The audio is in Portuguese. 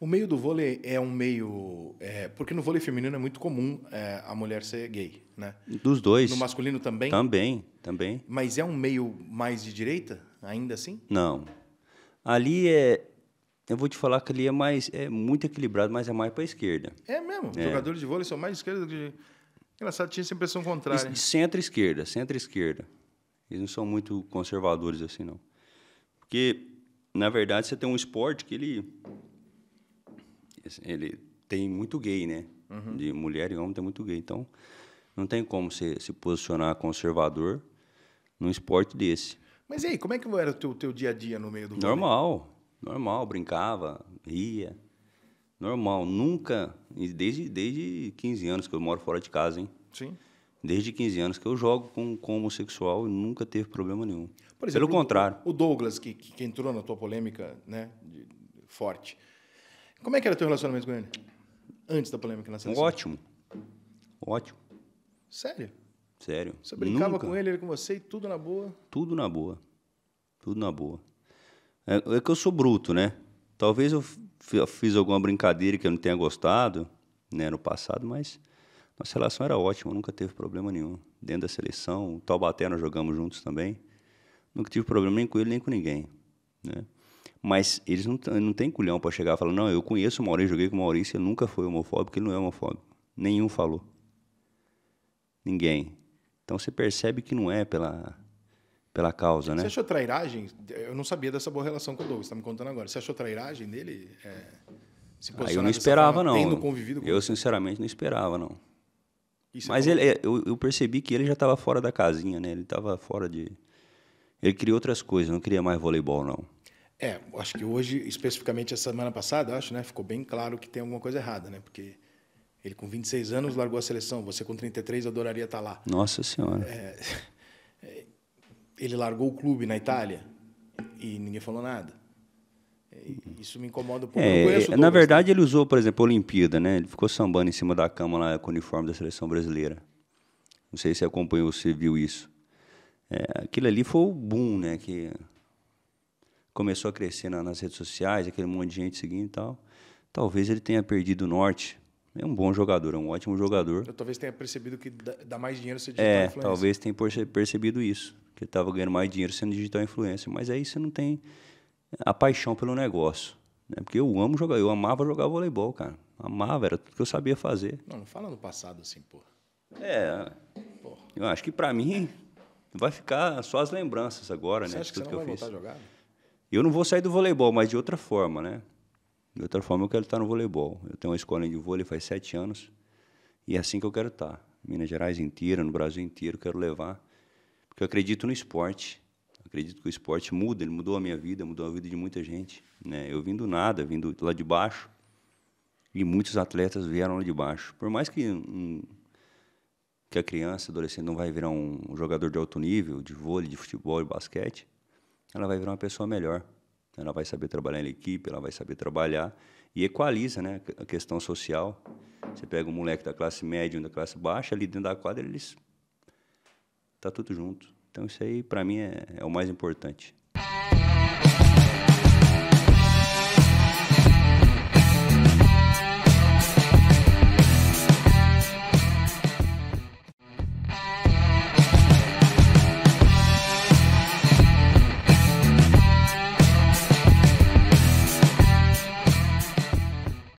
O meio do vôlei é um meio. É, porque no vôlei feminino é muito comum é, a mulher ser gay, né? Dos dois. No masculino também? Também, também. Mas é um meio mais de direita, ainda assim? Não. Ali é. Eu vou te falar que ali é mais. É muito equilibrado, mas é mais para a esquerda. É mesmo. É. Jogadores de vôlei são mais de esquerda do que. Engraçado, tinha essa impressão contrária. Centro-esquerda, centro-esquerda. Eles não são muito conservadores assim, não. Porque, na verdade, você tem um esporte que ele ele tem muito gay, né? Uhum. De mulher e homem tem muito gay. Então, não tem como você se posicionar conservador num esporte desse. Mas e aí, como é que era o teu, teu dia a dia no meio do vôlei? Normal, normal. Brincava, ria. Normal. Nunca, desde, desde 15 anos que eu moro fora de casa, hein? Sim. Desde 15 anos que eu jogo com, com homossexual e nunca teve problema nenhum. Exemplo, Pelo contrário. O Douglas, que, que entrou na tua polêmica né, de, forte, como é que era teu relacionamento com ele? Antes da polêmica na seleção? Ótimo. Ótimo. Sério? Sério. Você brincava Nunca. com ele, ele com você e tudo na boa? Tudo na boa. Tudo na boa. É, é que eu sou bruto, né? Talvez eu, fiz alguma brincadeira que eu não tenha gostado né, no passado, mas nossa relação era ótima, nunca teve problema nenhum. Dentro da seleção, o Taubaté nós jogamos juntos também. Nunca tive problema nem com ele, nem com ninguém. Né? Mas eles não, não têm culhão para chegar e falar: não, eu conheço o Maurício, joguei com o Maurício, ele nunca foi homofóbico, ele não é homofóbico. Nenhum falou. Ninguém. Então você percebe que não é pela, pela causa, você né? Você achou trairagem? Eu não sabia dessa boa relação com o Douglas, está me contando agora. Você achou trairagem dele? É, se ah, eu não esperava, forma, não. Tendo convivido com eu, sinceramente, não esperava, não. Isso é Mas é ele, eu, eu, percebi que ele já estava fora da casinha, né? Ele estava fora de. Ele queria outras coisas, não queria mais voleibol, não. É, acho que hoje, especificamente a semana passada, acho, né, ficou bem claro que tem alguma coisa errada, né? Porque ele com 26 anos largou a seleção, você com 33 adoraria estar tá lá. Nossa Senhora. É, ele largou o clube na Itália e ninguém falou nada. Isso me incomoda um pouco. É, na né? verdade, ele usou, por exemplo, a Olimpíada, né? Ele ficou sambando em cima da cama lá com o uniforme da seleção brasileira. Não sei se acompanhou, se viu isso. É, aquilo ali foi o boom, né? Que começou a crescer na, nas redes sociais, aquele monte de gente seguindo e tal. Talvez ele tenha perdido o norte. É um bom jogador, é um ótimo jogador. Eu talvez tenha percebido que dá mais dinheiro ser digital é, influencer. talvez tenha percebido isso, que ele estava ganhando mais dinheiro sendo digital influencer. Mas aí você não tem a paixão pelo negócio. Né? Porque eu amo jogar, eu amava jogar voleibol, cara. Amava, era tudo que eu sabia fazer. Não, não fala no passado assim, pô. É, porra. eu acho que para mim vai ficar só as lembranças agora, você né? Acha que você não que vai fiz. a jogar? Eu não vou sair do voleibol, mas de outra forma, né? De outra forma, eu quero estar no voleibol. Eu tenho uma escola de vôlei faz sete anos e é assim que eu quero estar. Minas Gerais inteira, no Brasil inteiro, quero levar, porque eu acredito no esporte. acredito que o esporte muda, ele mudou a minha vida, mudou a vida de muita gente. Né? Eu vim do nada, vim do, lá de baixo, e muitos atletas vieram lá de baixo. Por mais que, um, que a criança, adolescente, não vai virar um jogador de alto nível, de vôlei, de futebol, de basquete, ela vai virar uma pessoa melhor. Ela vai saber trabalhar em equipe, ela vai saber trabalhar e equaliza né, a questão social. Você pega um moleque da classe média e um da classe baixa, ali dentro da quadra eles tá tudo junto. Então isso aí para mim é, é o mais importante.